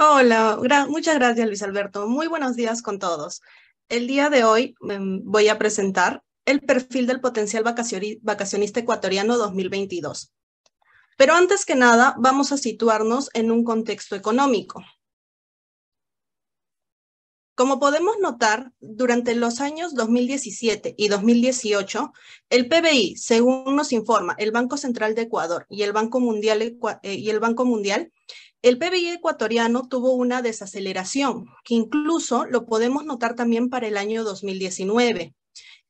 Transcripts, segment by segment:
Hola, muchas gracias Luis Alberto. Muy buenos días con todos. El día de hoy em, voy a presentar el perfil del potencial vacacionista ecuatoriano 2022. Pero antes que nada, vamos a situarnos en un contexto económico. Como podemos notar, durante los años 2017 y 2018, el PBI, según nos informa el Banco Central de Ecuador y el Banco Mundial, eh, y el Banco Mundial el PBI ecuatoriano tuvo una desaceleración que incluso lo podemos notar también para el año 2019.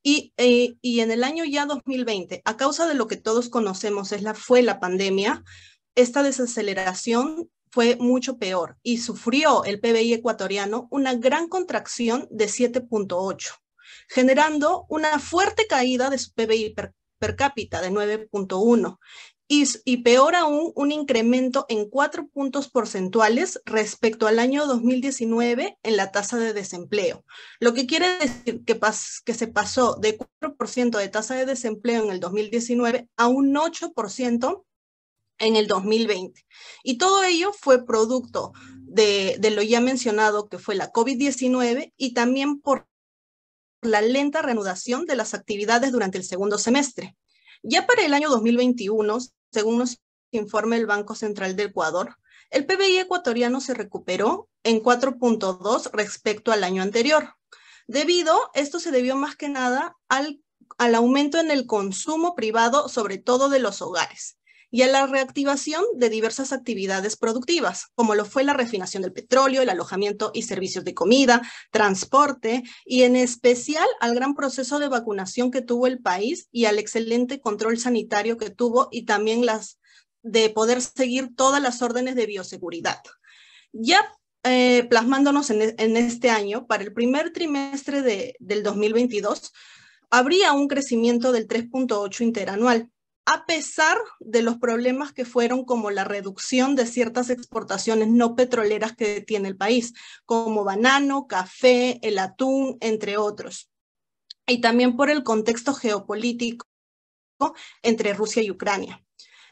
Eh, y, en el año ya 2020, a causa de lo que todos conocemos es la, fue la pandemia, esta desaceleración fue mucho peor y sufrió el PBI ecuatoriano una gran contracción de 7.8, generando una fuerte caída de su PBI per, per cápita de 9.1 y, peor aún, un incremento en cuatro puntos porcentuales respecto al año 2019 en la tasa de desempleo, lo que quiere decir que, que se pasó de 4% de tasa de desempleo en el 2019 a un 8% en el 2020. Y todo ello fue producto de, de lo ya mencionado, que fue la COVID-19, y también por la lenta reanudación de las actividades durante el segundo semestre. Ya para el año 2021 según nos informa el Banco Central del Ecuador, el PBI ecuatoriano se recuperó en 4.2 respecto al año anterior. Debido, esto se debió más que nada al aumento en el consumo privado, sobre todo de los hogares y a la reactivación de diversas actividades productivas, como lo fue la refinación del petróleo, el alojamiento y servicios de comida, transporte, y en especial al gran proceso de vacunación que tuvo el país y al excelente control sanitario que tuvo y también las de poder seguir todas las órdenes de bioseguridad. Ya eh, plasmándonos e, en, este año, para el primer trimestre de, del 2022, habría un crecimiento del 3.8 interanual, a pesar de los problemas que fueron como la reducción de ciertas exportaciones no petroleras que tiene el país, como banano, café, el atún, entre otros. Y también por el contexto geopolítico entre Rusia y Ucrania.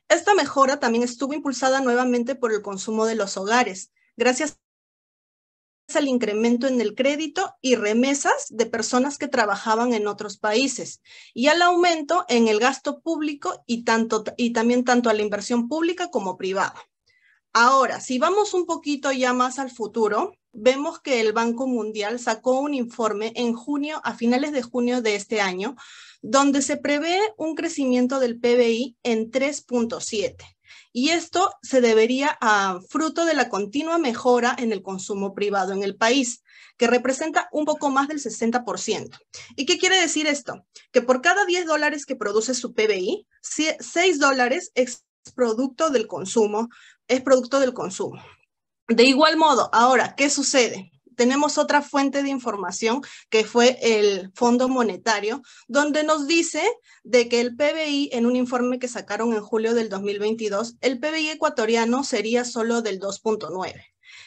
Esta mejora también estuvo impulsada nuevamente por el consumo de los hogares, gracias al incremento en el crédito y remesas de personas que trabajaban en otros países y al aumento en el gasto público y, tanto, y también tanto a la inversión pública como privada. Ahora, si vamos un poquito ya más al futuro, vemos que el Banco Mundial sacó un informe en junio, a finales de junio de este año, donde se prevé un crecimiento del PBI en 3.7 y esto se debería a fruto de la continua mejora en el consumo privado en el país, que representa un poco más del 60%. ¿Y qué quiere decir esto? Que por cada 10 dólares que produce su PBI, 6 dólares es producto del consumo, es producto del consumo. De igual modo, ahora, ¿qué sucede? tenemos otra fuente de información que fue el Fondo Monetario, donde nos dice de que el PBI, en un informe que sacaron en julio del 2022, el PBI ecuatoriano sería solo del 2.9.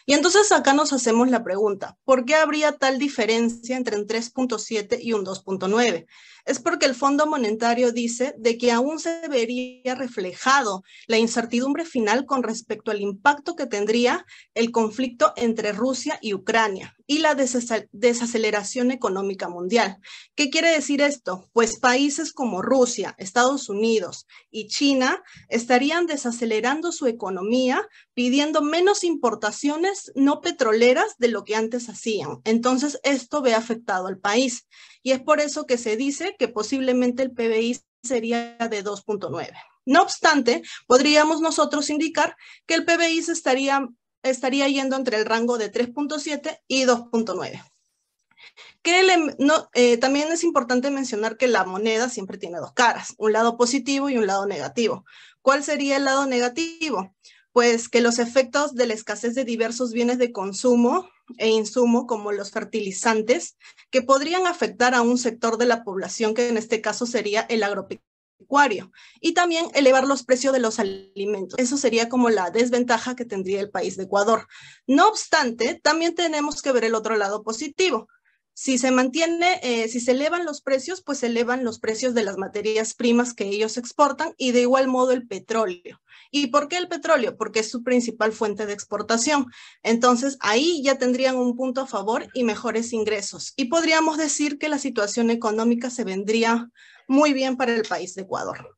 Y entonces acá nos hacemos la pregunta, ¿por qué habría tal diferencia entre un 3.7 y un 2.9? es porque el Fondo Monetario dice de que aún se vería reflejado la incertidumbre final con respecto al impacto que tendría el conflicto entre Rusia y Ucrania y la desaceleración económica mundial. ¿Qué quiere decir esto? Pues países como Rusia, Estados Unidos y China estarían desacelerando su economía, pidiendo menos importaciones no petroleras de lo que antes hacían. Entonces, esto ve afectado al país. Y es por eso que se dice que posiblemente el PBI sería de 2.9. No obstante, podríamos nosotros indicar que el PBI estaría, estaría yendo entre el rango de 3.7 y 2.9. Que em, eh, también es importante mencionar que la moneda siempre tiene dos caras, un lado positivo y un lado negativo. ¿Cuál sería el lado negativo? Pues que los efectos de la escasez de diversos bienes de consumo e insumo como los fertilizantes que podrían afectar a un sector de la población que en este caso sería el agropecuario y también elevar los precios de los alimentos. Eso sería como la desventaja que tendría el país de Ecuador. No obstante, también tenemos que ver el otro lado positivo si se mantiene, eh, si se elevan los precios, pues se elevan los precios de las materias primas que ellos exportan y de igual modo el petróleo. ¿Y por qué el petróleo? Porque es su principal fuente de exportación. Entonces, ahí ya tendrían un punto a favor y mejores ingresos. Y podríamos decir que la situación económica se vendría muy bien para el país de Ecuador.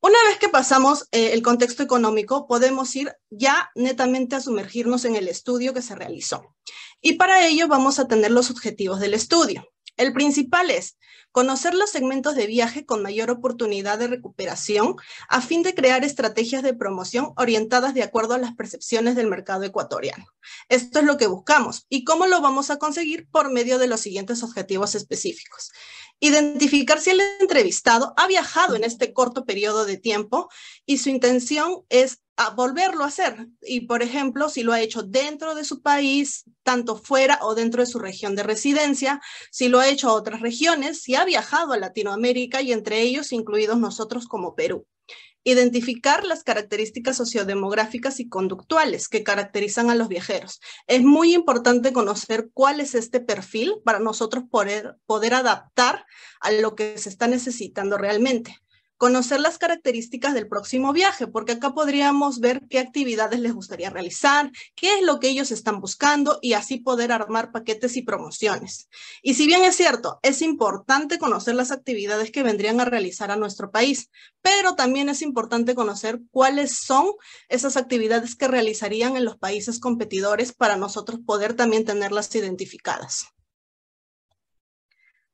Una vez que pasamos eh, el contexto económico, podemos ir ya netamente a sumergirnos en el estudio que se realizó. Y para ello vamos a tener los objetivos del estudio. El principal es conocer los segmentos de viaje con mayor oportunidad de recuperación a fin de crear estrategias de promoción orientadas de acuerdo a las percepciones del mercado ecuatoriano. Esto es lo que buscamos y cómo lo vamos a conseguir por medio de los siguientes objetivos específicos identificar si el entrevistado ha viajado en este corto periodo de tiempo y su intención es ah, volverlo a hacer. Y, por ejemplo, si lo ha hecho dentro de su país, tanto fuera o dentro de su región de residencia, si lo ha hecho a otras regiones, si ha viajado a Latinoamérica y entre ellos incluidos nosotros como Perú identificar las características sociodemográficas y conductuales que caracterizan a los viajeros. Es muy importante conocer cuál es este perfil para nosotros poder, adaptar a lo que se está necesitando realmente conocer las características del próximo viaje, porque acá podríamos ver qué actividades les gustaría realizar, qué es lo que ellos están buscando y así poder armar paquetes y promociones. Y si bien es cierto, es importante conocer las actividades que vendrían a realizar a nuestro país, pero también es importante conocer cuáles son esas actividades que realizarían en los países competidores para nosotros poder también tenerlas identificadas.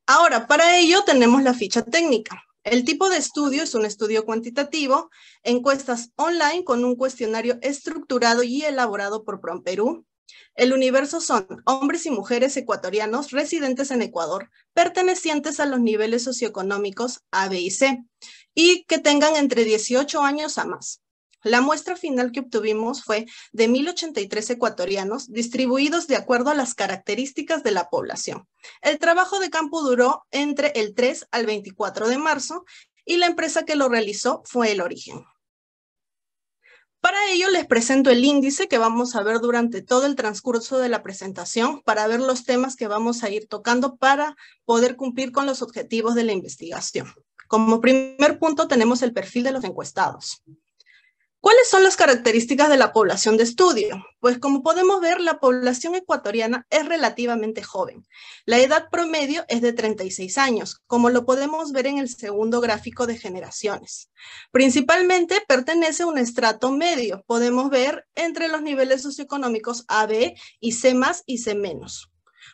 Ahora, para ello tenemos la ficha técnica. El tipo de estudio es un estudio cuantitativo, encuestas online con un cuestionario estructurado y elaborado por Perú. El universo son hombres y mujeres ecuatorianos residentes en Ecuador, pertenecientes a los niveles socioeconómicos A, B y C, y que tengan entre 18 años a más. La muestra final que obtuvimos fue de 1.083 ecuatorianos distribuidos de acuerdo a las características de la población. El trabajo de campo duró entre el 3 al 24 de marzo y la empresa que lo realizó fue El Origen. Para ello les presento el índice que vamos a ver durante todo el transcurso de la presentación para ver los temas que vamos a ir tocando para poder cumplir con los objetivos de la investigación. Como primer punto tenemos el perfil de los encuestados. ¿Cuáles son las características de la población de estudio? Pues como podemos ver, la población ecuatoriana es relativamente joven. La edad promedio es de 36 años, como lo podemos ver en el segundo gráfico de generaciones. Principalmente pertenece a un estrato medio, podemos ver entre los niveles socioeconómicos AB y C y C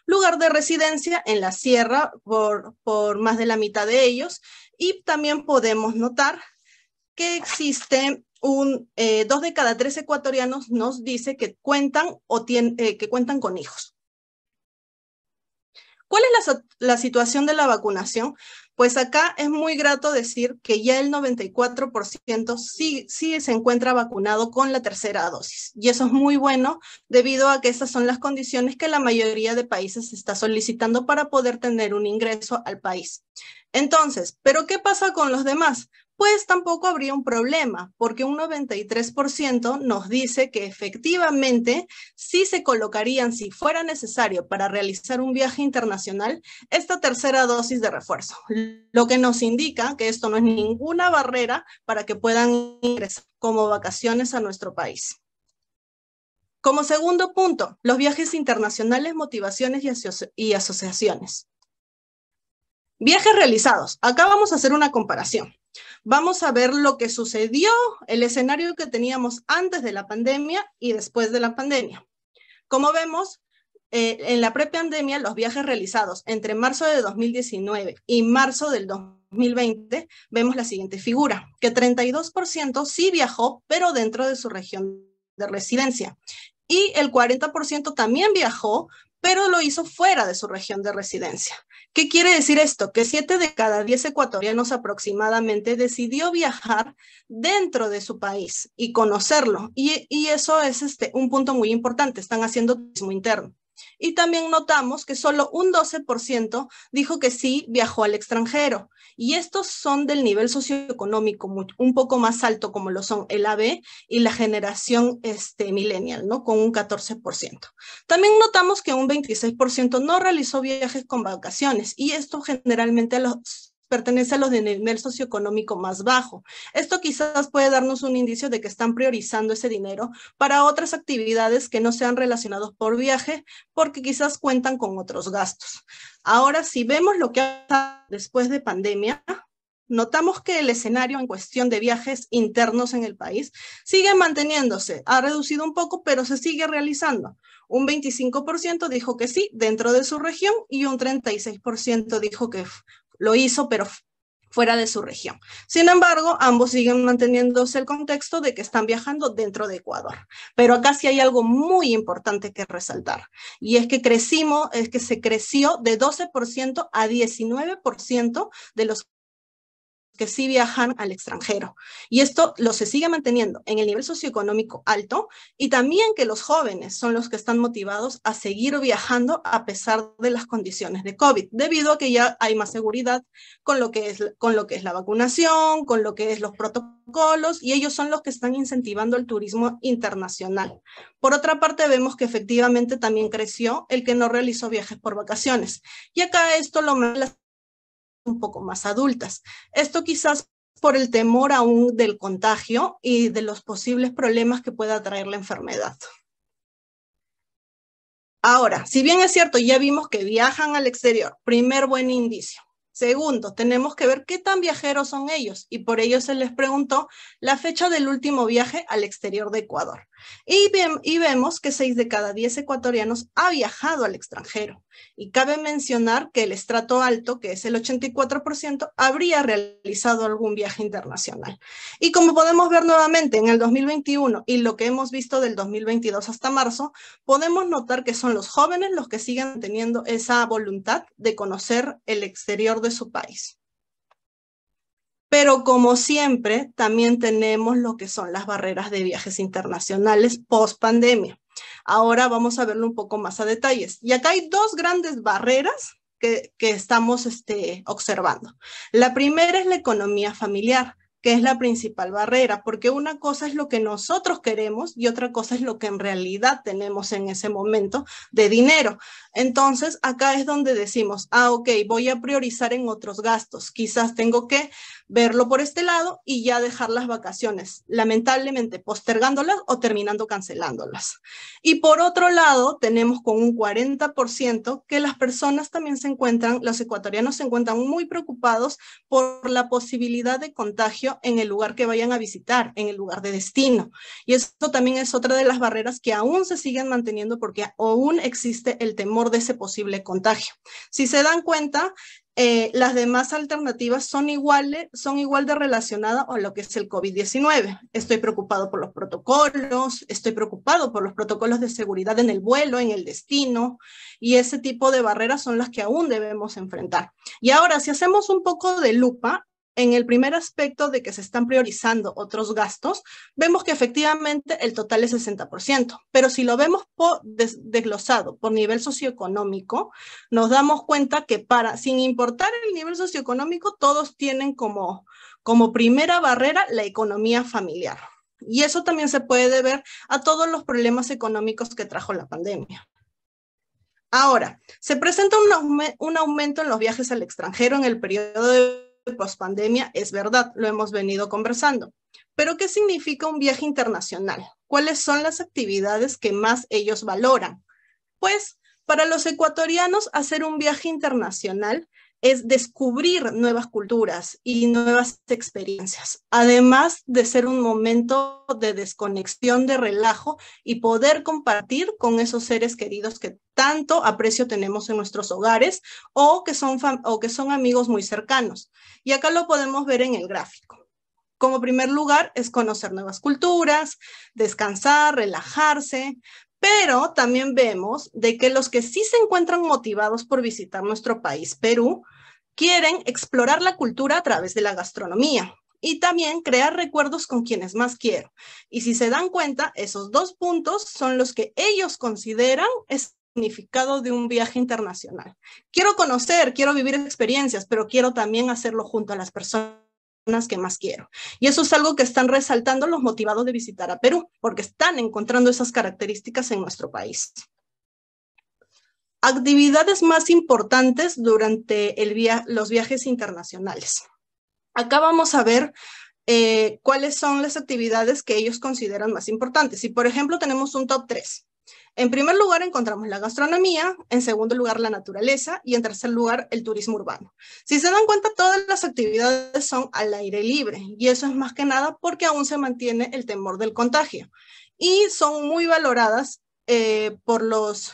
Lugar de residencia en la sierra por, por más de la mitad de ellos y también podemos notar que existe eh, dos de cada tres ecuatorianos nos dice que cuentan, o eh, que cuentan con hijos. ¿Cuál es la, situación de la vacunación? Pues acá es muy grato decir que ya el 94% sí, se encuentra vacunado con la tercera dosis. Y eso es muy bueno debido a que esas son las condiciones que la mayoría de países está solicitando para poder tener un ingreso al país. Entonces, ¿pero qué pasa con los demás? pues tampoco habría un problema, porque un 93% nos dice que efectivamente sí se colocarían, si fuera necesario para realizar un viaje internacional, esta tercera dosis de refuerzo, lo que nos indica que esto no es ninguna barrera para que puedan ingresar como vacaciones a nuestro país. Como segundo punto, los viajes internacionales, motivaciones y, asociaciones. Viajes realizados. Acá vamos a hacer una comparación. Vamos a ver lo que sucedió, el escenario que teníamos antes de la pandemia y después de la pandemia. Como vemos, eh, en la pandemia, los viajes realizados entre marzo de 2019 y marzo del 2020, vemos la siguiente figura, que 32% sí viajó, pero dentro de su región de residencia. Y el 40% también viajó, pero lo hizo fuera de su región de residencia. ¿Qué quiere decir esto? Que siete de cada diez ecuatorianos aproximadamente decidió viajar dentro de su país y conocerlo. Y, y eso es este, un punto muy importante. Están haciendo turismo interno. Y también notamos que solo un 12% dijo que sí viajó al extranjero. Y estos son del nivel socioeconómico un poco más alto, como lo son el AB y la generación este, millennial, ¿no? Con un 14%. También notamos que un 26% no realizó viajes con vacaciones y esto generalmente a los pertenece a los de nivel socioeconómico más bajo. Esto quizás puede darnos un indicio de que están priorizando ese dinero para otras actividades que no sean relacionadas por viaje, porque quizás cuentan con otros gastos. Ahora, si vemos lo que ha después de pandemia, Notamos que el escenario en cuestión de viajes internos en el país sigue manteniéndose, ha reducido un poco, pero se sigue realizando. Un 25% dijo que sí dentro de su región y un 36% dijo que lo hizo, pero fuera de su región. Sin embargo, ambos siguen manteniéndose el contexto de que están viajando dentro de Ecuador. Pero acá sí hay algo muy importante que resaltar, y es que crecimos, es que se creció de 12% a 19% de los que sí viajan al extranjero. Y esto lo se sigue manteniendo en el nivel socioeconómico alto y también que los jóvenes son los que están motivados a seguir viajando a pesar de las condiciones de COVID, debido a que ya hay más seguridad con lo que es, con lo que es la vacunación, con lo que es los protocolos, y ellos son los que están incentivando el turismo internacional. Por otra parte, vemos que efectivamente también creció el que no realizó viajes por vacaciones. Y acá esto lo las un poco más adultas. Esto quizás por el temor aún del contagio y de los posibles problemas que pueda traer la enfermedad. Ahora, si bien es cierto, ya vimos que viajan al exterior, primer buen indicio. Segundo, tenemos que ver qué tan viajeros son ellos y por ello se les preguntó la fecha del último viaje al exterior de Ecuador. Y, vemos que 6 de cada 10 ecuatorianos ha viajado al extranjero. Y cabe mencionar que el estrato alto, que es el 84%, habría realizado algún viaje internacional. Y como podemos ver nuevamente en el 2021 y lo que hemos visto del 2022 hasta marzo, podemos notar que son los jóvenes los que siguen teniendo esa voluntad de conocer el exterior de su país. Pero como siempre, también tenemos lo que son las barreras de viajes internacionales post pandemia. Ahora vamos a verlo un poco más a detalles. Y acá hay dos grandes barreras que, estamos este, observando. La primera es la economía familiar que es la principal barrera, porque una cosa es lo que nosotros queremos y otra cosa es lo que en realidad tenemos en ese momento de dinero. Entonces, acá es donde decimos, ah, ok, voy a priorizar en otros gastos. Quizás tengo que verlo por este lado y ya dejar las vacaciones, lamentablemente postergándolas o terminando cancelándolas. Y por otro lado, tenemos con un 40% que las personas también se encuentran, los ecuatorianos se encuentran muy preocupados por la posibilidad de contagio en el lugar que vayan a visitar, en el lugar de destino. Y esto también es otra de las barreras que aún se siguen manteniendo porque aún existe el temor de ese posible contagio. Si se dan cuenta, eh, las demás alternativas son, iguales, son igual de relacionadas a lo que es el COVID-19. Estoy preocupado por los protocolos, estoy preocupado por los protocolos de seguridad en el vuelo, en el destino, y ese tipo de barreras son las que aún debemos enfrentar. Y ahora, si hacemos un poco de lupa, en el primer aspecto de que se están priorizando otros gastos, vemos que efectivamente el total es 60%, pero si lo vemos por desglosado por nivel socioeconómico, nos damos cuenta que para, sin importar el nivel socioeconómico, todos tienen como, como primera barrera la economía familiar. Y eso también se puede ver a todos los problemas económicos que trajo la pandemia. Ahora, se presenta un, un aumento en los viajes al extranjero en el periodo de postpandemia es verdad, lo hemos venido conversando. Pero, ¿qué significa un viaje internacional? ¿Cuáles son las actividades que más ellos valoran? Pues, para los ecuatorianos, hacer un viaje internacional es descubrir nuevas culturas y nuevas experiencias, además de ser un momento de desconexión, de relajo y poder compartir con esos seres queridos que tanto aprecio tenemos en nuestros hogares o que son, o que son amigos muy cercanos. Y acá lo podemos ver en el gráfico. Como primer lugar es conocer nuevas culturas, descansar, relajarse, pero también vemos de que los que sí se encuentran motivados por visitar nuestro país, Perú, quieren explorar la cultura a través de la gastronomía y también crear recuerdos con quienes más quiero. Y si se dan cuenta, esos dos puntos son los que ellos consideran el significado de un viaje internacional. Quiero conocer, quiero vivir experiencias, pero quiero también hacerlo junto a las personas que más quiero. Y eso es algo que están resaltando los motivados de visitar a Perú, porque están encontrando esas características en nuestro país. Actividades más importantes durante el los viajes internacionales. Acá vamos a ver eh, cuáles son las actividades que ellos consideran más importantes. Y por ejemplo, tenemos un top 3, en primer lugar encontramos la gastronomía, en segundo lugar la naturaleza y en tercer lugar el turismo urbano. Si se dan cuenta, todas las actividades son al aire libre y eso es más que nada porque aún se mantiene el temor del contagio y son muy valoradas eh, por los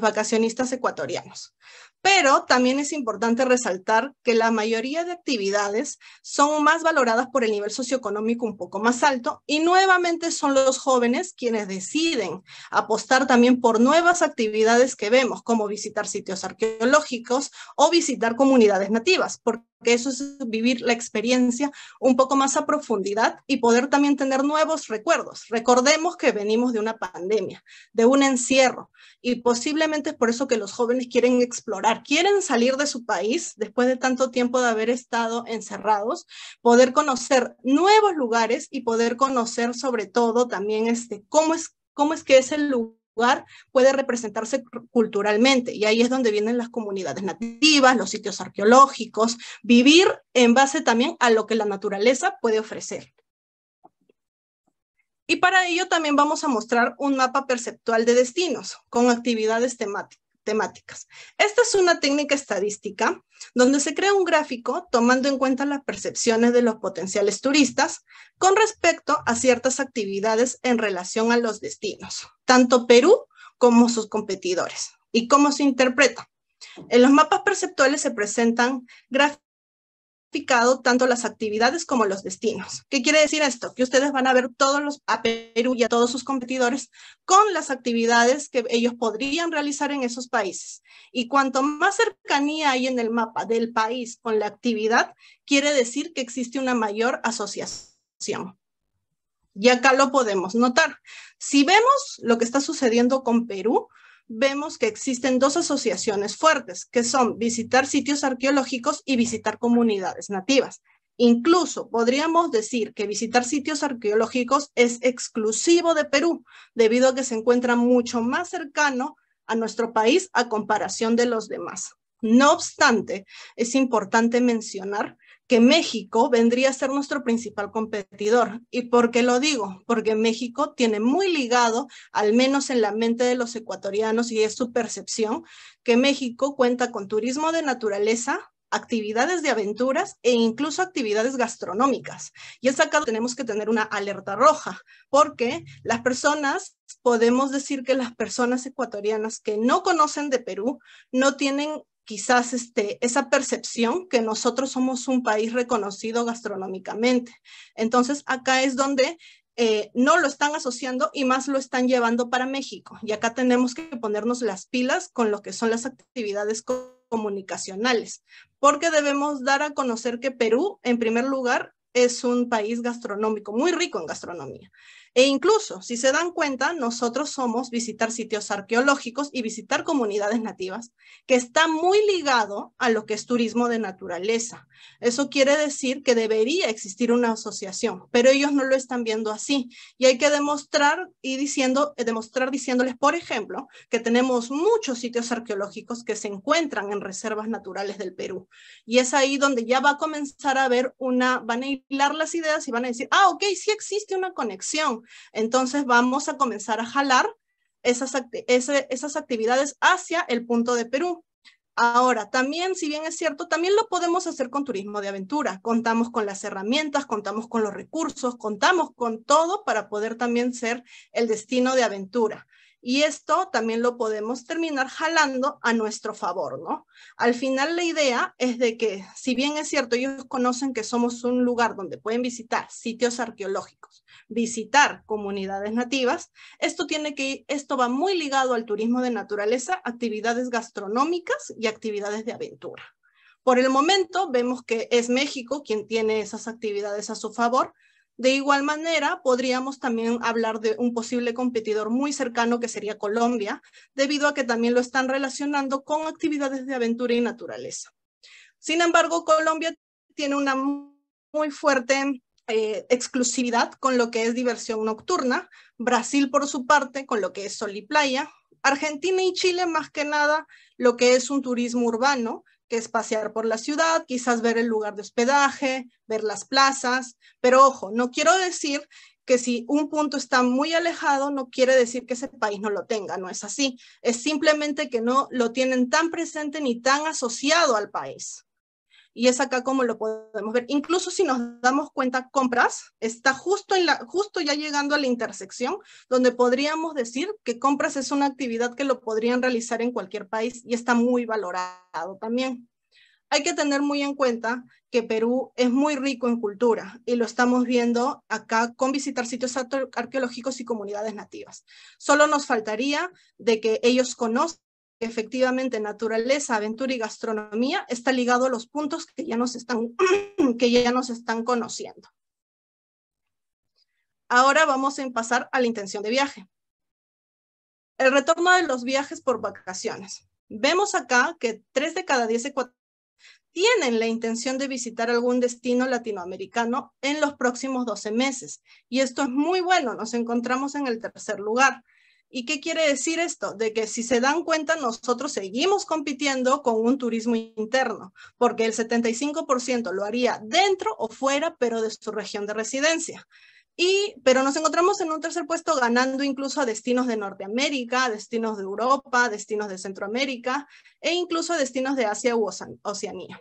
vacacionistas ecuatorianos. Pero también es importante resaltar que la mayoría de actividades son más valoradas por el nivel socioeconómico un poco más alto y nuevamente son los jóvenes quienes deciden apostar también por nuevas actividades que vemos, como visitar sitios arqueológicos o visitar comunidades nativas, porque eso es vivir la experiencia un poco más a profundidad y poder también tener nuevos recuerdos. Recordemos que venimos de una pandemia, de un encierro y posiblemente es por eso que los jóvenes quieren explorar quieren salir de su país después de tanto tiempo de haber estado encerrados, poder conocer nuevos lugares y poder conocer sobre todo también este, cómo, es, cómo es que ese lugar puede representarse culturalmente y ahí es donde vienen las comunidades nativas, los sitios arqueológicos, vivir en base también a lo que la naturaleza puede ofrecer. Y para ello también vamos a mostrar un mapa perceptual de destinos con actividades temáticas temáticas. Esta es una técnica estadística donde se crea un gráfico tomando en cuenta las percepciones de los potenciales turistas con respecto a ciertas actividades en relación a los destinos, tanto Perú como sus competidores, y cómo se interpreta. En los mapas perceptuales se presentan gráficos tanto las actividades como los destinos. ¿Qué quiere decir esto? Que ustedes van a ver todos los, a Perú y a todos sus competidores con las actividades que ellos podrían realizar en esos países. Y cuanto más cercanía hay en el mapa del país con la actividad, quiere decir que existe una mayor asociación. Y acá lo podemos notar. Si vemos lo que está sucediendo con Perú, vemos que existen dos asociaciones fuertes, que son visitar sitios arqueológicos y visitar comunidades nativas. Incluso podríamos decir que visitar sitios arqueológicos es exclusivo de Perú, debido a que se encuentra mucho más cercano a nuestro país a comparación de los demás. No obstante, es importante mencionar que México vendría a ser nuestro principal competidor. ¿Y por qué lo digo? Porque México tiene muy ligado, al menos en la mente de los ecuatorianos y es su percepción, que México cuenta con turismo de naturaleza, actividades de aventuras e incluso actividades gastronómicas. Y es acá tenemos que tener una alerta roja, porque las personas, podemos decir que las personas ecuatorianas que no conocen de Perú no tienen quizás este, esa percepción que nosotros somos un país reconocido gastronómicamente. Entonces, acá es donde eh, no lo están asociando y más lo están llevando para México. Y acá tenemos que ponernos las pilas con lo que son las actividades comunicacionales, porque debemos dar a conocer que Perú, en primer lugar, es un país gastronómico, muy rico en gastronomía. E incluso, si se dan cuenta, nosotros somos visitar sitios arqueológicos y visitar comunidades nativas, que está muy ligado a lo que es turismo de naturaleza. Eso quiere decir que debería existir una asociación, pero ellos no lo están viendo así. Y hay que demostrar y diciendo, eh, demostrar diciéndoles, por ejemplo, que tenemos muchos sitios arqueológicos que se encuentran en reservas naturales del Perú. Y es ahí donde ya va a comenzar a ver una, van a hilar las ideas y van a decir, ah, ok, sí existe una conexión entonces vamos a comenzar a jalar esas, esas actividades hacia el punto de Perú. Ahora, también, si bien es cierto, también lo podemos hacer con turismo de aventura. Contamos con las herramientas, contamos con los recursos, contamos con todo para poder también ser el destino de aventura. Y esto también lo podemos terminar jalando a nuestro favor, ¿no? Al final la idea es de que, si bien es cierto, ellos conocen que somos un lugar donde pueden visitar sitios arqueológicos, visitar comunidades nativas, esto, tiene que, esto va muy ligado al turismo de naturaleza, actividades gastronómicas y actividades de aventura. Por el momento vemos que es México quien tiene esas actividades a su favor, de igual manera, podríamos también hablar de un posible competidor muy cercano que sería Colombia, debido a que también lo están relacionando con actividades de aventura y naturaleza. Sin embargo, Colombia tiene una muy fuerte eh, exclusividad con lo que es diversión nocturna, Brasil por su parte con lo que es sol y playa, Argentina y Chile más que nada lo que es un turismo urbano que es pasear por la ciudad, quizás ver el lugar de hospedaje, ver las plazas, pero ojo, no quiero decir que si un punto está muy alejado, no quiere decir que ese país no lo tenga, no es así. Es simplemente que no lo tienen tan presente ni tan asociado al país y es acá como lo podemos ver. Incluso si nos damos cuenta, compras está justo, en la, justo ya llegando a la intersección, donde podríamos decir que compras es una actividad que lo podrían realizar en cualquier país y está muy valorado también. Hay que tener muy en cuenta que Perú es muy rico en cultura y lo estamos viendo acá con visitar sitios arqueológicos y comunidades nativas. Solo nos faltaría de que ellos conozcan efectivamente naturaleza, aventura y gastronomía está ligado a los puntos que ya nos están, que ya nos están conociendo. Ahora vamos a pasar a la intención de viaje. El retorno de los viajes por vacaciones. Vemos acá que 3 de cada 10 ecuatorianos tienen la intención de visitar algún destino latinoamericano en los próximos 12 meses. Y esto es muy bueno, nos encontramos en el tercer lugar. ¿Y qué quiere decir esto? De que si se dan cuenta, nosotros seguimos compitiendo con un turismo interno, porque el 75% lo haría dentro o fuera, pero de su región de residencia. Y, pero nos encontramos en un tercer puesto ganando incluso a destinos de Norteamérica, destinos de Europa, destinos de Centroamérica e incluso a destinos de Asia u Oceanía.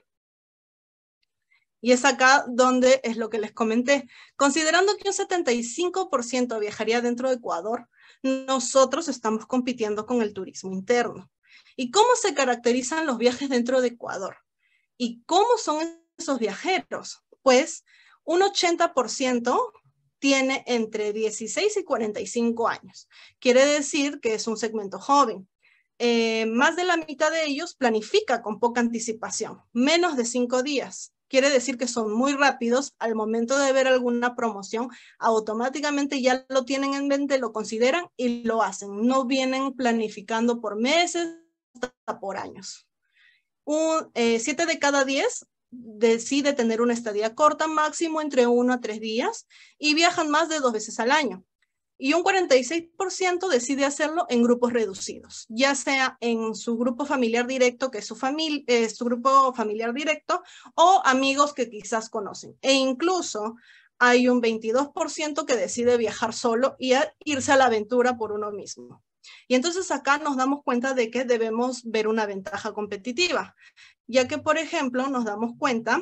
Y es acá donde es lo que les comenté. Considerando que un 75% viajaría dentro de Ecuador, nosotros estamos compitiendo con el turismo interno. ¿Y cómo se caracterizan los viajes dentro de Ecuador? ¿Y cómo son esos viajeros? Pues un 80% tiene entre 16 y 45 años. Quiere decir que es un segmento joven. Eh, más de la mitad de ellos planifica con poca anticipación, menos de cinco días. Quiere decir que son muy rápidos al momento de ver alguna promoción, automáticamente ya lo tienen en mente, lo consideran y lo hacen. No vienen planificando por meses hasta por años. Eh, siete de cada diez decide tener una estadía corta, máximo entre uno a tres días, y viajan más de dos veces al año y un 46% decide hacerlo en grupos reducidos, ya sea en su grupo familiar directo, que es su, familia, eh, su grupo familiar directo, o amigos que quizás conocen. E incluso hay un 22% que decide viajar solo y irse a la aventura por uno mismo. Y entonces acá nos damos cuenta de que debemos ver una ventaja competitiva, ya que, por ejemplo, nos damos cuenta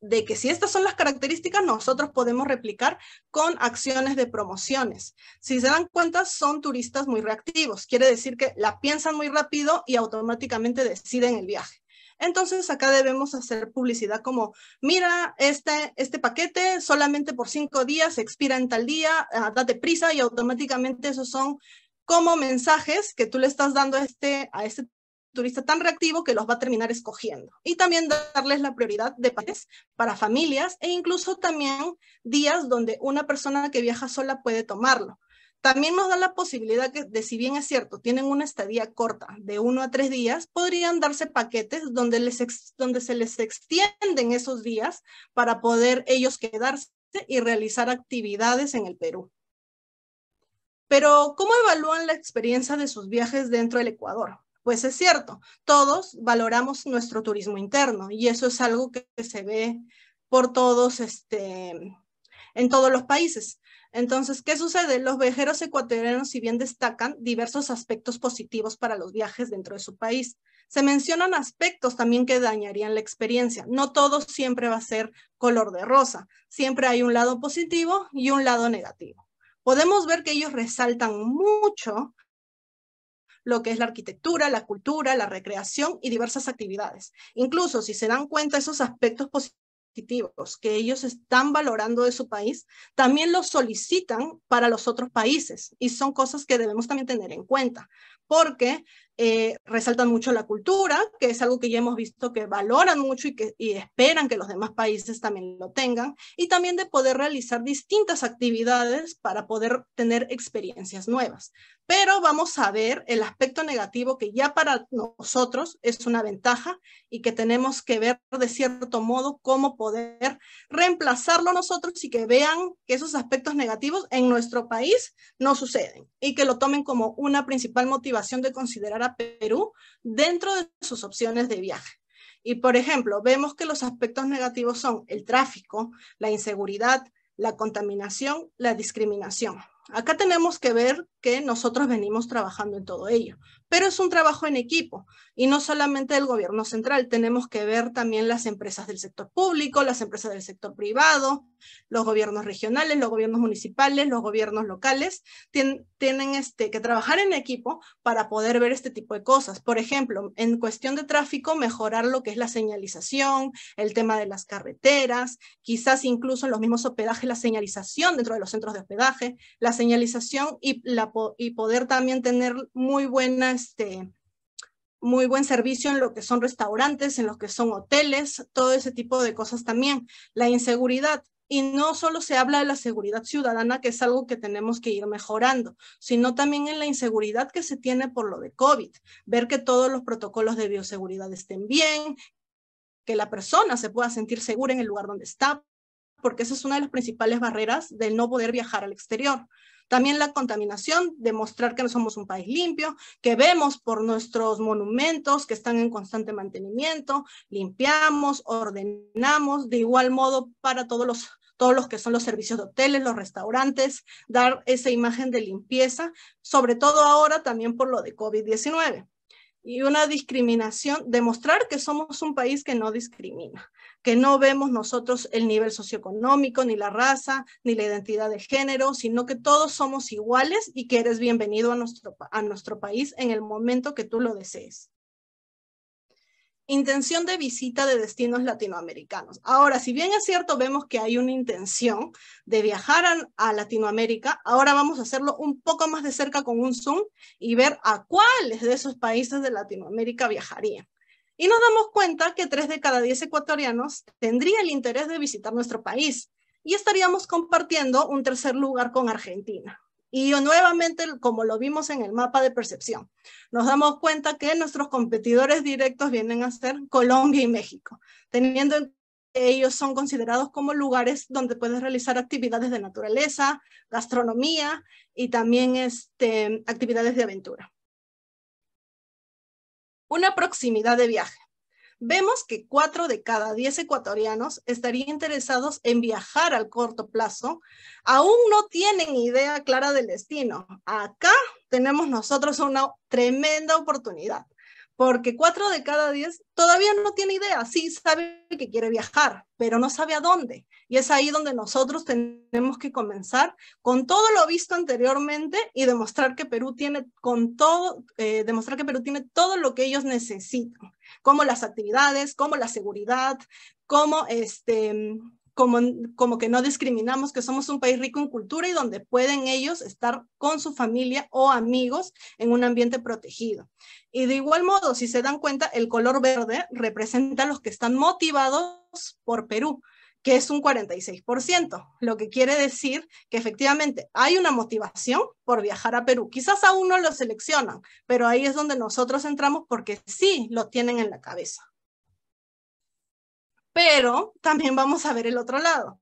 de que si estas son las características, nosotros podemos replicar con acciones de promociones. Si se dan cuenta, son turistas muy reactivos. Quiere decir que la piensan muy rápido y automáticamente deciden el viaje. Entonces acá debemos hacer publicidad como, mira, este, este paquete solamente por cinco días, expira en tal día, ah, date prisa y automáticamente esos son como mensajes que tú le estás dando este, a este turista tan reactivo que los va a terminar escogiendo. Y también darles la prioridad de paquetes para familias e incluso también días donde una persona que viaja sola puede tomarlo. También nos da la posibilidad de si bien es cierto, tienen una estadía corta de uno a tres días, podrían darse paquetes donde, donde se les extienden esos días para poder ellos quedarse y realizar actividades en el Perú. Pero, ¿cómo evalúan la experiencia de sus viajes dentro del Ecuador? Pues es cierto, todos valoramos nuestro turismo interno y eso es algo que se ve por todos, este, en todos los países. Entonces, ¿qué sucede? Los viajeros ecuatorianos, si bien destacan diversos aspectos positivos para los viajes dentro de su país, se mencionan aspectos también que dañarían la experiencia. No todo siempre va a ser color de rosa, siempre hay un lado positivo y un lado negativo. Podemos ver que ellos resaltan mucho lo que es la arquitectura, la cultura, la recreación y diversas actividades. Incluso si se dan cuenta esos aspectos positivos que ellos están valorando de su país, también lo solicitan para los otros países y son cosas que debemos también tener en cuenta, porque eh, resaltan mucho la cultura, que es algo que ya hemos visto que valoran mucho y que esperan que los demás países también lo tengan, y también de poder realizar distintas actividades para poder tener experiencias nuevas. Pero vamos a ver el aspecto negativo que ya para nosotros es una ventaja y que tenemos que ver de cierto modo cómo poder reemplazarlo nosotros y que vean que esos aspectos negativos en nuestro país no suceden y que lo tomen como una principal motivación de considerar Perú dentro de sus opciones de viaje. Y, por ejemplo, vemos que los aspectos negativos son el tráfico, la inseguridad, la contaminación, la discriminación. Acá tenemos que ver que nosotros venimos trabajando en todo ello. Pero es un trabajo en equipo y no solamente el gobierno central, tenemos que ver también las empresas del sector público, las empresas del sector privado, los gobiernos regionales, los gobiernos municipales, los gobiernos locales, tienen este, que trabajar en equipo para poder ver este tipo de cosas. Por ejemplo, en cuestión de tráfico, mejorar lo que es la señalización, el tema de las carreteras, quizás incluso en los mismos hospedajes, la señalización dentro de los centros de hospedaje, la señalización y la y poder también tener muy buena, este, muy buen servicio en lo que son restaurantes, en lo que son hoteles, todo ese tipo de cosas también. La inseguridad. Y no solo se habla de la seguridad ciudadana, que es algo que tenemos que ir mejorando, sino también en la inseguridad que se tiene por lo de COVID. Ver que todos los protocolos de bioseguridad estén bien, que la persona se pueda sentir segura en el lugar donde está, porque esa es una de las principales barreras del no poder viajar al exterior. También la contaminación, demostrar que no somos un país limpio, que vemos por nuestros monumentos que están en constante mantenimiento, limpiamos, ordenamos, de igual modo para todos los todos los que son los servicios de hoteles, los restaurantes, dar esa imagen de limpieza, sobre todo ahora también por lo de COVID-19 y una discriminación, demostrar que somos un país que no discrimina, que no vemos nosotros el nivel socioeconómico, ni la raza, ni la identidad de género, sino que todos somos iguales y que eres bienvenido a nuestro, a nuestro país en el momento que tú lo desees intención de visita de destinos latinoamericanos. Ahora, si bien es cierto, vemos que hay una intención de viajar a, Latinoamérica, ahora vamos a hacerlo un poco más de cerca con un Zoom y ver a cuáles de esos países de Latinoamérica viajarían. Y nos damos cuenta que 3 de cada 10 ecuatorianos tendría el interés de visitar nuestro país y estaríamos compartiendo un tercer lugar con Argentina. Y nuevamente, como lo vimos en el mapa de percepción, nos damos cuenta que nuestros competidores directos vienen a ser Colombia y México, teniendo en ellos son considerados como lugares donde puedes realizar actividades de naturaleza, gastronomía y también este, actividades de aventura. Una proximidad de viaje vemos que 4 de cada 10 ecuatorianos estarían interesados en viajar al corto plazo. Aún no tienen idea clara del destino. Acá tenemos nosotros una tremenda oportunidad, porque 4 de cada 10 todavía no tiene idea. Sí sabe que quiere viajar, pero no sabe a dónde. Y es ahí donde nosotros tenemos que comenzar con todo lo visto anteriormente y demostrar que Perú tiene, con todo, eh, demostrar que Perú tiene todo lo que ellos necesitan como las actividades, como la seguridad, como este, como, que no discriminamos, que somos un país rico en cultura y donde pueden ellos estar con su familia o amigos en un ambiente protegido. Y de igual modo, si se dan cuenta, el color verde representa a los que están motivados por Perú, que es un 46%, lo que quiere decir que efectivamente hay una motivación por viajar a Perú. Quizás aún no lo seleccionan, pero ahí es donde nosotros entramos porque sí lo tienen en la cabeza. Pero también vamos a ver el otro lado,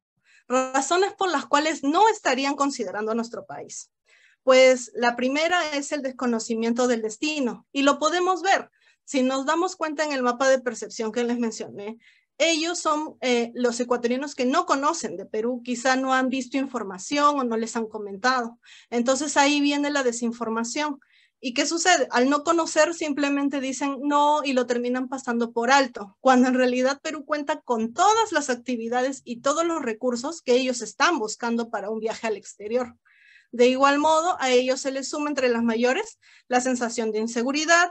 razones por las cuales no estarían considerando nuestro país. Pues la primera es el desconocimiento del destino y lo podemos ver. Si nos damos cuenta en el mapa de percepción que les mencioné, ellos son eh, los ecuatorianos que no conocen de Perú, quizá no han visto información o no les han comentado. Entonces ahí viene la desinformación. ¿Y qué sucede? Al no conocer simplemente dicen no y lo terminan pasando por alto, cuando en realidad Perú cuenta con todas las actividades y todos los recursos que ellos están buscando para un viaje al exterior. De igual modo, a ellos se les suma entre las mayores la sensación de inseguridad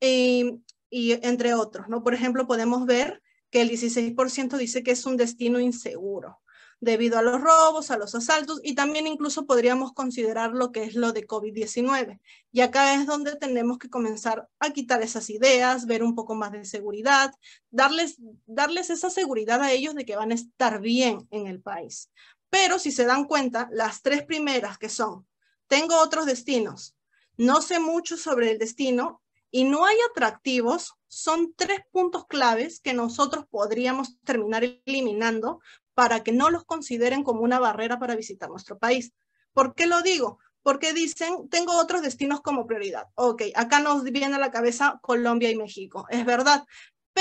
eh, y entre otros, ¿no? Por ejemplo, podemos ver que el 16% dice que es un destino inseguro debido a los robos, a los asaltos y también incluso podríamos considerar lo que es lo de COVID-19. Y acá es donde tenemos que comenzar a quitar esas ideas, ver un poco más de seguridad, darles, darles esa seguridad a ellos de que van a estar bien en el país. Pero si se dan cuenta, las tres primeras que son, tengo otros destinos, no sé mucho sobre el destino y no hay atractivos, son tres puntos claves que nosotros podríamos terminar eliminando para que no los consideren como una barrera para visitar nuestro país. ¿Por qué lo digo? Porque dicen, tengo otros destinos como prioridad. Ok, acá nos viene a la cabeza Colombia y México. Es verdad,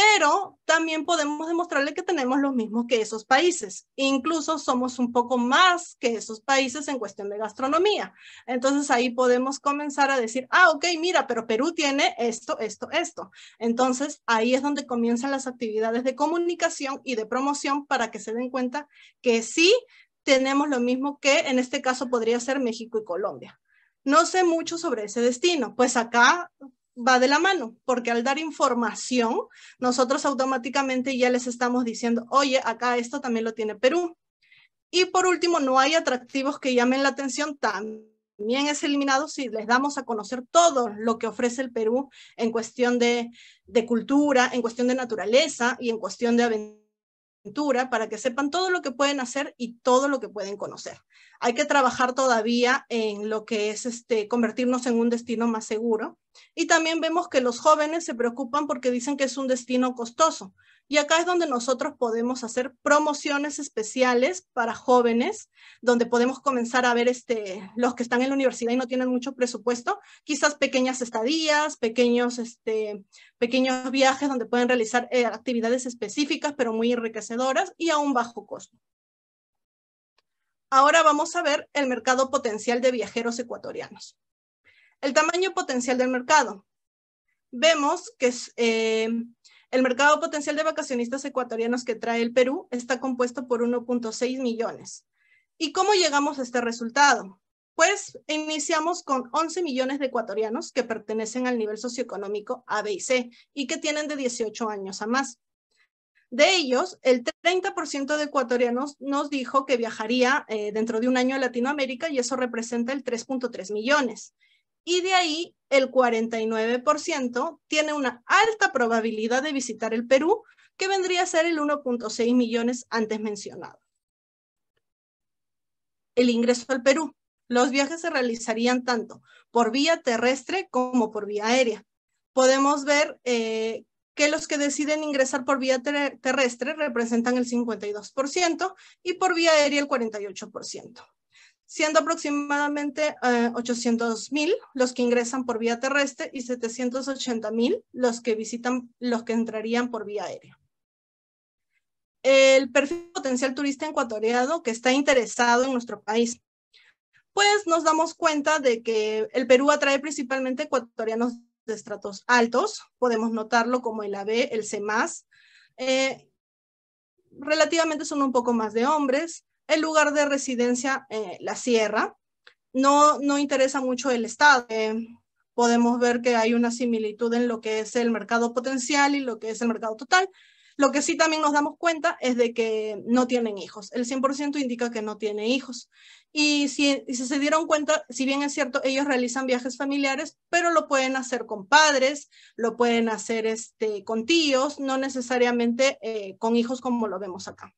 pero también podemos demostrarle que tenemos lo mismo que esos países. Incluso somos un poco más que esos países en cuestión de gastronomía. Entonces ahí podemos comenzar a decir, ah, ok, mira, pero Perú tiene esto, esto, esto. Entonces ahí es donde comienzan las actividades de comunicación y de promoción para que se den cuenta que sí tenemos lo mismo que en este caso podría ser México y Colombia. No sé mucho sobre ese destino, pues acá va de la mano, porque al dar información, nosotros automáticamente ya les estamos diciendo, oye, acá esto también lo tiene Perú. Y por último, no hay atractivos que llamen la atención, también es eliminado si les damos a conocer todo lo que ofrece el Perú en cuestión de, cultura, en cuestión de naturaleza y en cuestión de aventura para que sepan todo lo que pueden hacer y todo lo que pueden conocer. Hay que trabajar todavía en lo que es este, convertirnos en un destino más seguro. Y también vemos que los jóvenes se preocupan porque dicen que es un destino costoso. Y acá es donde nosotros podemos hacer promociones especiales para jóvenes, donde podemos comenzar a ver este, los que están en la universidad y no tienen mucho presupuesto, quizás pequeñas estadías, pequeños, este, pequeños viajes donde pueden realizar eh, actividades específicas, pero muy enriquecedoras y a un bajo costo. Ahora vamos a ver el mercado potencial de viajeros ecuatorianos. El tamaño potencial del mercado. Vemos que es... Eh, el mercado potencial de vacacionistas ecuatorianos que trae el Perú está compuesto por 1.6 millones. ¿Y cómo llegamos a este resultado? Pues iniciamos con 11 millones de ecuatorianos que pertenecen al nivel socioeconómico A, B y C y que tienen de 18 años a más. De ellos, el 30% de ecuatorianos nos dijo que viajaría eh, dentro de un año a Latinoamérica y eso representa el 3.3 millones y de ahí el 49% tiene una alta probabilidad de visitar el Perú, que vendría a ser el 1.6 millones antes mencionado. El ingreso al Perú. Los viajes se realizarían tanto por vía terrestre como por vía aérea. Podemos ver eh, que los que deciden ingresar por vía terrestre representan el 52% y por vía aérea el 48% siendo aproximadamente 800.000 eh, los que ingresan por vía terrestre y 780.000 los que visitan, los que entrarían por vía aérea. El perfil potencial turista ecuatoriano que está interesado en nuestro país. Pues nos damos cuenta de que el Perú atrae principalmente ecuatorianos de estratos altos, podemos notarlo como el AB, el C+, eh, relativamente son un poco más de hombres, el lugar de residencia, eh, la sierra. No, no interesa mucho el estado. Eh, podemos ver que hay una similitud en lo que es el mercado potencial y lo que es el mercado total. Lo que sí también nos damos cuenta es de que no tienen hijos. El 100% indica que no tiene hijos. Y si, si, se dieron cuenta, si bien es cierto, ellos realizan viajes familiares, pero lo pueden hacer con padres, lo pueden hacer este, con tíos, no necesariamente eh, con hijos como lo vemos acá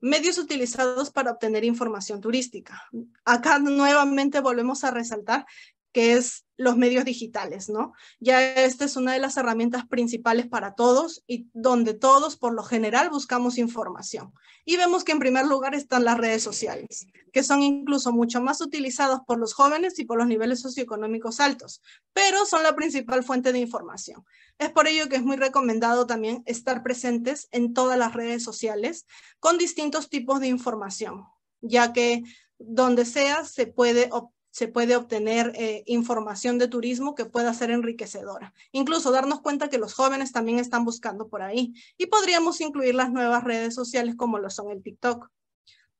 medios utilizados para obtener información turística. Acá nuevamente volvemos a resaltar que es los medios digitales, ¿no? Ya esta es una de las herramientas principales para todos y donde todos por lo general buscamos información. Y vemos que en primer lugar están las redes sociales, que son incluso mucho más utilizadas por los jóvenes y por los niveles socioeconómicos altos, pero son la principal fuente de información. Es por ello que es muy recomendado también estar presentes en todas las redes sociales con distintos tipos de información, ya que donde sea se puede obtener se puede obtener eh, información de turismo que pueda ser enriquecedora. Incluso darnos cuenta que los jóvenes también están buscando por ahí. Y podríamos incluir las nuevas redes sociales como lo son el TikTok.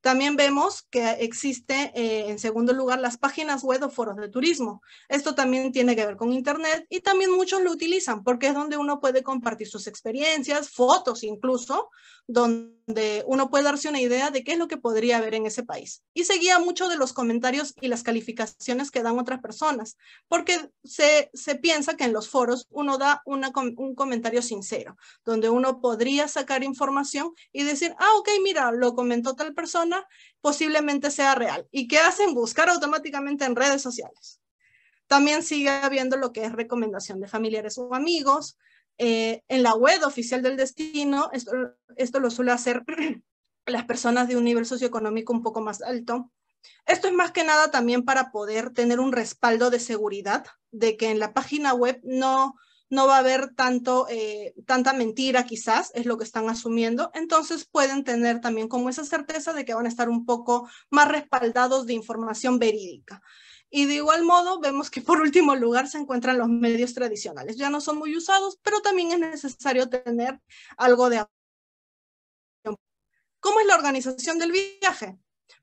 También vemos que existe, eh, en segundo lugar, las páginas web o foros de turismo. Esto también tiene que ver con Internet y también muchos lo utilizan porque es donde uno puede compartir sus experiencias, fotos incluso, donde uno puede darse una idea de qué es lo que podría haber en ese país. Y seguía mucho de los comentarios y las calificaciones que dan otras personas, porque se, piensa que en los foros uno da una, un comentario sincero, donde uno podría sacar información y decir, ah, ok, mira, lo comentó tal persona posiblemente sea real. ¿Y que hacen? Buscar automáticamente en redes sociales. También sigue habiendo lo que es recomendación de familiares o amigos. Eh, en la web oficial del destino, esto, esto lo suele hacer las personas de un nivel socioeconómico un poco más alto. Esto es más que nada también para poder tener un respaldo de seguridad de que en la página web no, no va a haber tanto, eh, tanta mentira quizás, es lo que están asumiendo, entonces pueden tener también como esa certeza de que van a estar un poco más respaldados de información verídica. Y de igual modo, vemos que por último lugar se encuentran los medios tradicionales. Ya no son muy usados, pero también es necesario tener algo de... ¿Cómo es la organización del viaje?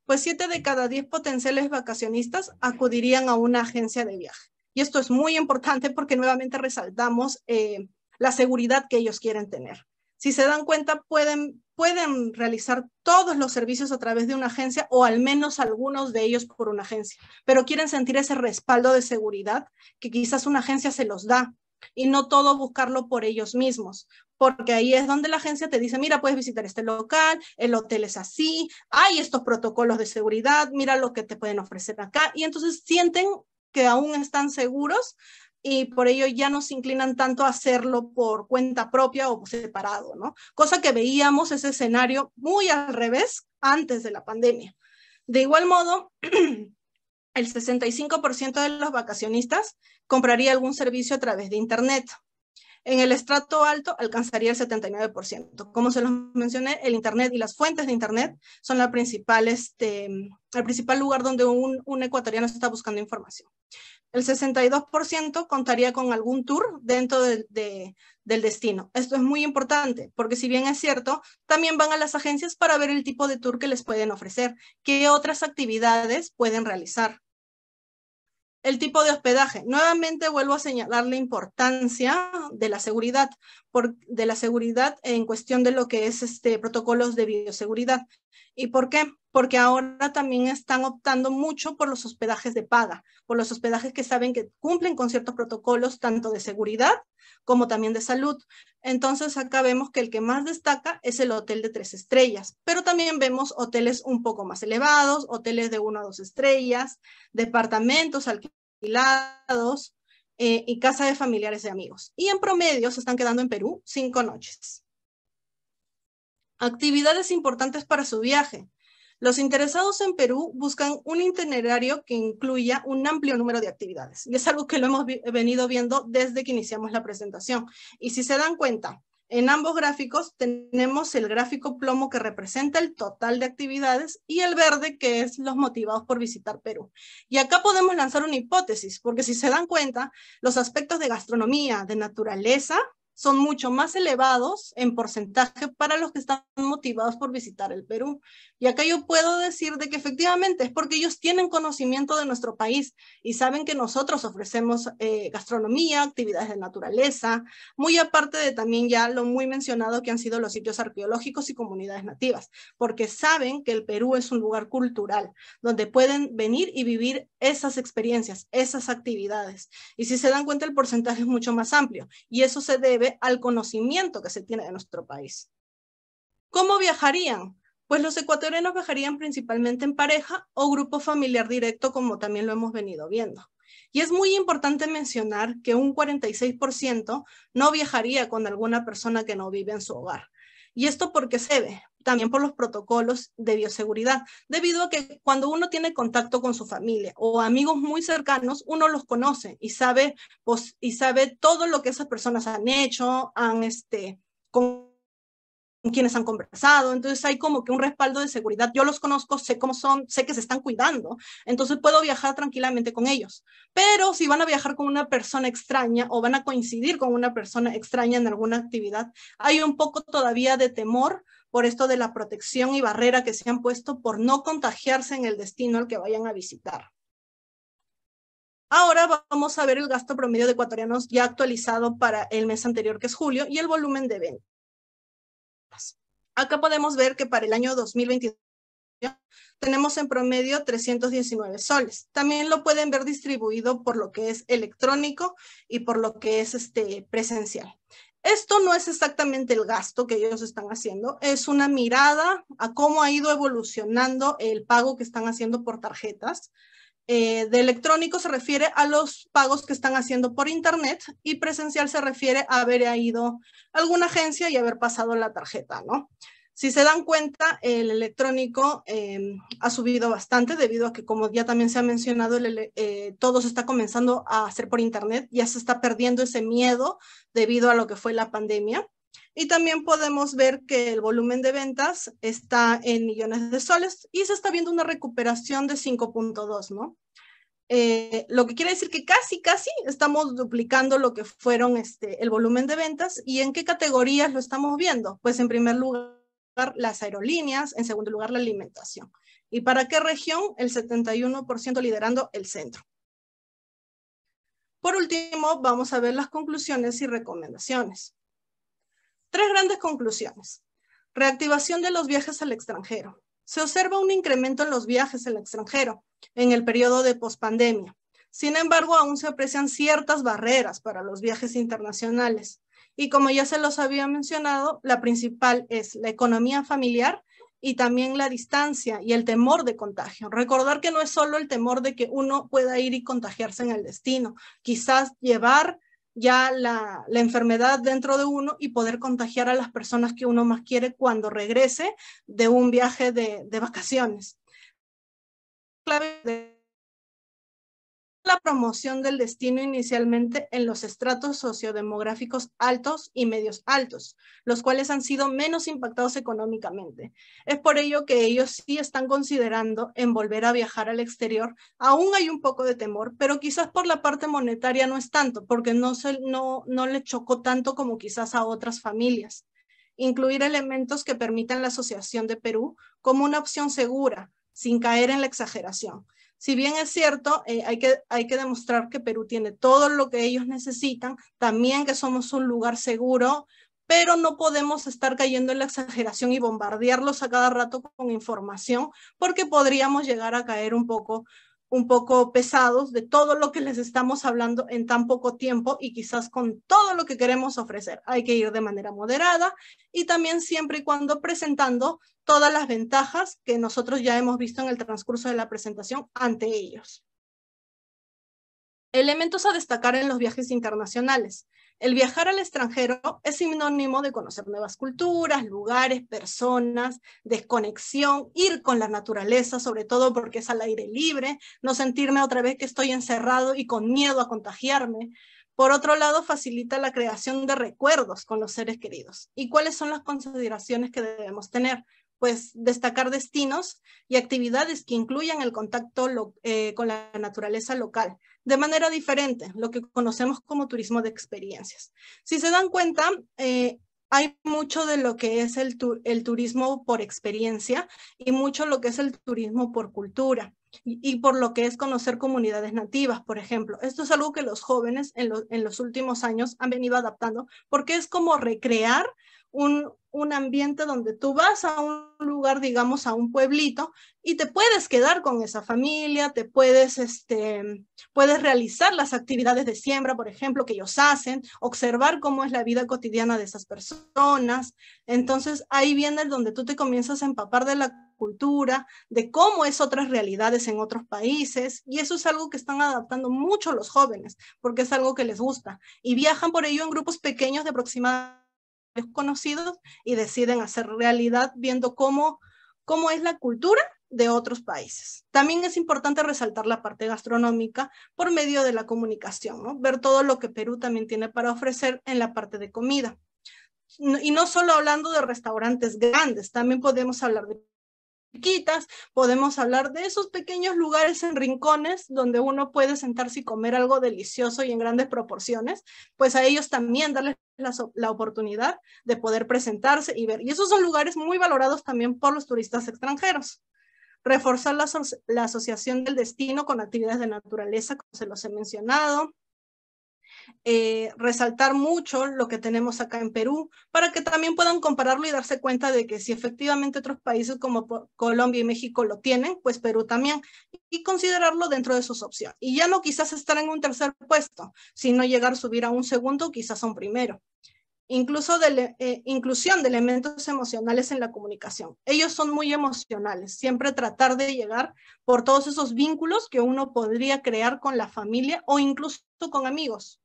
Pues siete de cada diez potenciales vacacionistas acudirían a una agencia de viaje. Y esto es muy importante porque nuevamente resaltamos eh, la seguridad que ellos quieren tener. Si se dan cuenta, pueden, pueden realizar todos los servicios a través de una agencia o al menos algunos de ellos por una agencia, pero quieren sentir ese respaldo de seguridad que quizás una agencia se los da y no todo buscarlo por ellos mismos, porque ahí es donde la agencia te dice, mira, puedes visitar este local, el hotel es así, hay estos protocolos de seguridad, mira lo que te pueden ofrecer acá, y entonces sienten que aún están seguros y por ello ya no se inclinan tanto a hacerlo por cuenta propia o separado, ¿no? Cosa que veíamos ese escenario muy al revés antes de la pandemia. De igual modo, el 65% de los vacacionistas compraría algún servicio a través de Internet, en el estrato alto alcanzaría el 79%. Como se los mencioné, el Internet y las fuentes de Internet son este, el principal lugar donde un, ecuatoriano está buscando información. El 62% contaría con algún tour dentro del destino. Esto es muy importante porque si bien es cierto, también van a las agencias para ver el tipo de tour que les pueden ofrecer, qué otras actividades pueden realizar. El tipo de hospedaje. Nuevamente vuelvo a señalar la importancia de la seguridad, de la seguridad en cuestión de lo que es este protocolos de bioseguridad. ¿Y por qué? Porque ahora también están optando mucho por los hospedajes de paga, por los hospedajes que saben que cumplen con ciertos protocolos tanto de seguridad como también de salud. Entonces acá vemos que el que más destaca es el hotel de tres estrellas, pero también vemos hoteles un poco más elevados, hoteles de una a dos estrellas, departamentos que hilados eh, y casa de familiares y amigos. Y en promedio se están quedando en Perú cinco noches. Actividades importantes para su viaje. Los interesados en Perú buscan un itinerario que incluya un amplio número de actividades. Y es algo que lo hemos venido viendo desde que iniciamos la presentación. Y si se dan cuenta, en ambos gráficos tenemos el gráfico plomo que representa el total de actividades y el verde que es los motivados por visitar Perú. Y acá podemos lanzar una hipótesis, porque si se dan cuenta, los aspectos de gastronomía, de naturaleza, son mucho más elevados en porcentaje para los que están motivados por visitar el Perú. Y acá yo puedo decir de que efectivamente es porque ellos tienen conocimiento de nuestro país y saben que nosotros ofrecemos eh, gastronomía, actividades de naturaleza, muy aparte de también ya lo muy mencionado que han sido los sitios arqueológicos y comunidades nativas, porque saben que el Perú es un lugar cultural donde pueden venir y vivir esas experiencias, esas actividades. Y si se dan cuenta, el porcentaje es mucho más amplio y eso se debe al conocimiento que se tiene de nuestro país. ¿Cómo viajarían? Pues los ecuatorianos viajarían principalmente en pareja o grupo familiar directo, como también lo hemos venido viendo. Y es muy importante mencionar que un 46% no viajaría con alguna persona que no vive en su hogar. ¿Y esto porque se ve? también por los protocolos de bioseguridad, debido a que cuando uno tiene contacto con su familia o amigos muy cercanos, uno los conoce y sabe, pues, y sabe todo lo que esas personas han hecho, han, este, con quienes han conversado, entonces hay como que un respaldo de seguridad. Yo los conozco, sé cómo son, sé que se están cuidando, entonces puedo viajar tranquilamente con ellos. Pero si van a viajar con una persona extraña o van a coincidir con una persona extraña en alguna actividad, hay un poco todavía de temor por esto de la protección y barrera que se han puesto por no contagiarse en el destino al que vayan a visitar. Ahora vamos a ver el gasto promedio de ecuatorianos ya actualizado para el mes anterior, que es julio, y el volumen de ventas. Acá podemos ver que para el año 2022 tenemos en promedio 319 soles. También lo pueden ver distribuido por lo que es electrónico y por lo que es este, presencial. Esto no es exactamente el gasto que ellos están haciendo, es una mirada a cómo ha ido evolucionando el pago que están haciendo por tarjetas. Eh, de electrónico se refiere a los pagos que están haciendo por internet y presencial se refiere a haber ido a alguna agencia y haber pasado la tarjeta, ¿no? Si se dan cuenta, el electrónico em, ha subido bastante debido a que, como ya también se ha mencionado, el, eh, todo se está comenzando a hacer por Internet, ya se está perdiendo ese miedo debido a lo que fue la pandemia. Y también podemos ver que el volumen de ventas está en millones de soles y se está viendo una recuperación de 5.2, ¿no? Eh, lo que quiere decir que casi, casi estamos duplicando lo que fueron este, el volumen de ventas. ¿Y en qué categorías lo estamos viendo? Pues en primer lugar, las aerolíneas, en segundo lugar la alimentación. ¿Y para qué región? El 71% liderando el centro. Por último, vamos a ver las conclusiones y recomendaciones. Tres grandes conclusiones. Reactivación de los viajes al extranjero. Se observa un incremento en los viajes al extranjero en el periodo de pospandemia. Sin embargo, aún se aprecian ciertas barreras para los viajes internacionales. Y como ya se los había mencionado, la principal es la economía familiar y también la distancia y el temor de contagio. Recordar que no es solo el temor de que uno pueda ir y contagiarse en el destino, quizás llevar ya la, enfermedad dentro de uno y poder contagiar a las personas que uno más quiere cuando regrese de un viaje de, de vacaciones. Clave de la promoción del destino inicialmente en los estratos sociodemográficos altos y medios altos, los cuales han sido menos impactados económicamente. Es por ello que ellos sí están considerando en volver a viajar al exterior. Aún hay un poco de temor, pero quizás por la parte monetaria no es tanto, porque no, se, no le chocó tanto como quizás a otras familias. Incluir elementos que permitan la asociación de Perú como una opción segura, sin caer en la exageración si bien es cierto, eh, hay, que, hay que demostrar que Perú tiene todo lo que ellos necesitan, también que somos un lugar seguro, pero no podemos estar cayendo en la exageración y bombardearlos a cada rato con información porque podríamos llegar a caer un poco un poco pesados de todo lo que les estamos hablando en tan poco tiempo y quizás con todo lo que queremos ofrecer. Hay que ir de manera moderada y también siempre y cuando presentando todas las ventajas que nosotros ya hemos visto en el transcurso de la presentación ante ellos. Elementos a destacar en los viajes internacionales. El viajar al extranjero es sinónimo de conocer nuevas culturas, lugares, personas, desconexión, ir con la naturaleza, sobre todo porque es al aire libre, no sentirme otra vez que estoy encerrado y con miedo a contagiarme. Por otro lado, facilita la creación de recuerdos con los seres queridos. ¿Y cuáles son las consideraciones que debemos tener? pues destacar destinos y actividades que incluyan el contacto eh, con la naturaleza local de manera diferente, lo que conocemos como turismo de experiencias. Si se dan cuenta, eh, hay mucho de lo que es el, turismo por experiencia y mucho lo que es el turismo por cultura y, por lo que es conocer comunidades nativas, por ejemplo. Esto es algo que los jóvenes en los últimos años han venido adaptando porque es como recrear un, un ambiente donde tú vas a un lugar, digamos, a un pueblito y te puedes quedar con esa familia, te puedes, este, puedes realizar las actividades de siembra, por ejemplo, que ellos hacen, observar cómo es la vida cotidiana de esas personas. Entonces ahí viene donde tú te comienzas a empapar de la cultura, de cómo es otras realidades en otros países, y eso es algo que están adaptando mucho los jóvenes, porque es algo que les gusta, y viajan por ello en grupos pequeños de aproximadamente conocidos y deciden hacer realidad viendo cómo, cómo es la cultura de otros países. También es importante resaltar la parte gastronómica por medio de la comunicación, ver todo lo que Perú también tiene para ofrecer en la parte de comida. Y no solo hablando de restaurantes grandes, también podemos hablar de chiquitas, podemos hablar de esos pequeños lugares en rincones donde uno puede sentarse y comer algo delicioso y en grandes proporciones, pues a ellos también darles la, oportunidad de poder presentarse y ver. Y esos son lugares muy valorados también por los turistas extranjeros. Reforzar la asociación del destino con actividades de naturaleza, como se los he mencionado, eh, resaltar mucho lo que tenemos acá en Perú, para que también puedan compararlo y darse cuenta de que si efectivamente otros países como Colombia y México lo tienen, pues Perú también, y considerarlo dentro de sus opciones. Y ya no quizás estar en un tercer puesto, sino llegar a subir a un segundo, quizás a un primero. Incluso de la eh, inclusión de elementos emocionales en la comunicación. Ellos son muy emocionales, siempre tratar de llegar por todos esos vínculos que uno podría crear con la familia o incluso con amigos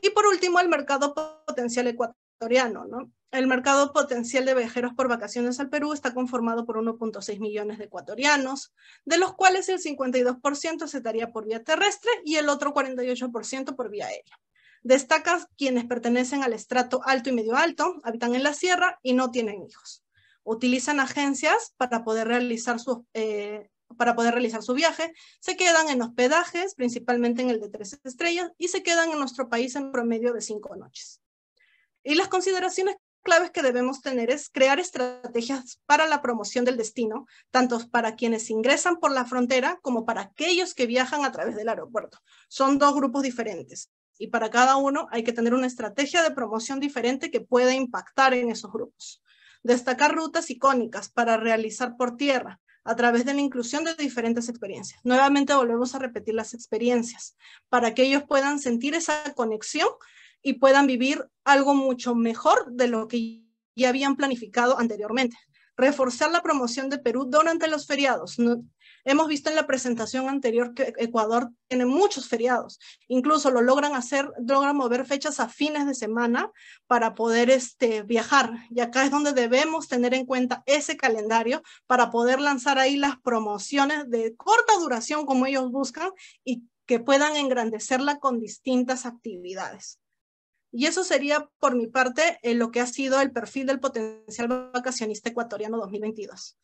y por último, el mercado potencial ecuatoriano. ¿no? El mercado potencial de viajeros por vacaciones al Perú está conformado por 1.6 millones de ecuatorianos, de los cuales el 52% se daría por vía terrestre y el otro 48% por vía aérea. Destacan quienes pertenecen al estrato alto y medio alto, habitan en la sierra y no tienen hijos. Utilizan agencias para poder realizar sus eh, para poder realizar su viaje, se quedan en hospedajes, principalmente en el de tres estrellas, y se quedan en nuestro país en promedio de cinco noches. Y las consideraciones claves que debemos tener es crear estrategias para la promoción del destino, tanto para quienes ingresan por la frontera como para aquellos que viajan a través del aeropuerto. Son dos grupos diferentes y para cada uno hay que tener una estrategia de promoción diferente que pueda impactar en esos grupos. Destacar rutas icónicas para realizar por tierra, a través de la inclusión de diferentes experiencias. Nuevamente volvemos a repetir las experiencias para que ellos puedan sentir esa conexión y puedan vivir algo mucho mejor de lo que ya habían planificado anteriormente reforzar la promoción de Perú durante los feriados. Hemos visto en la presentación anterior que Ecuador tiene muchos feriados, incluso lo logran hacer, logran mover fechas a fines de semana para poder este, viajar. Y acá es donde debemos tener en cuenta ese calendario para poder lanzar ahí las promociones de corta duración como ellos buscan y que puedan engrandecerla con distintas actividades. Y eso sería por mi parte lo que ha sido el perfil del potencial vacacionista ecuatoriano 2022.